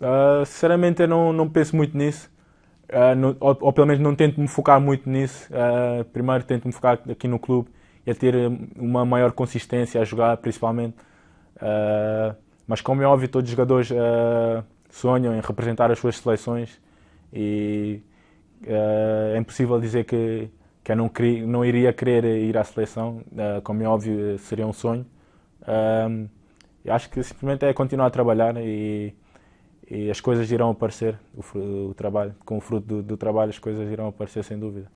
Uh, sinceramente, eu não, não penso muito nisso. Uh, não, ou, ou, pelo menos não tento me focar muito nisso. Uh, primeiro tento me focar aqui no clube e a ter uma maior consistência a jogar, principalmente. mas como é óbvio, todos os jogadores sonham em representar as suas seleções e é impossível dizer que, que eu não, queria, não iria querer ir à seleção. como é óbvio, seria um sonho. acho que simplesmente é continuar a trabalhar e e as coisas irão aparecer, o, o trabalho, com o fruto do, do trabalho as coisas irão aparecer sem dúvida.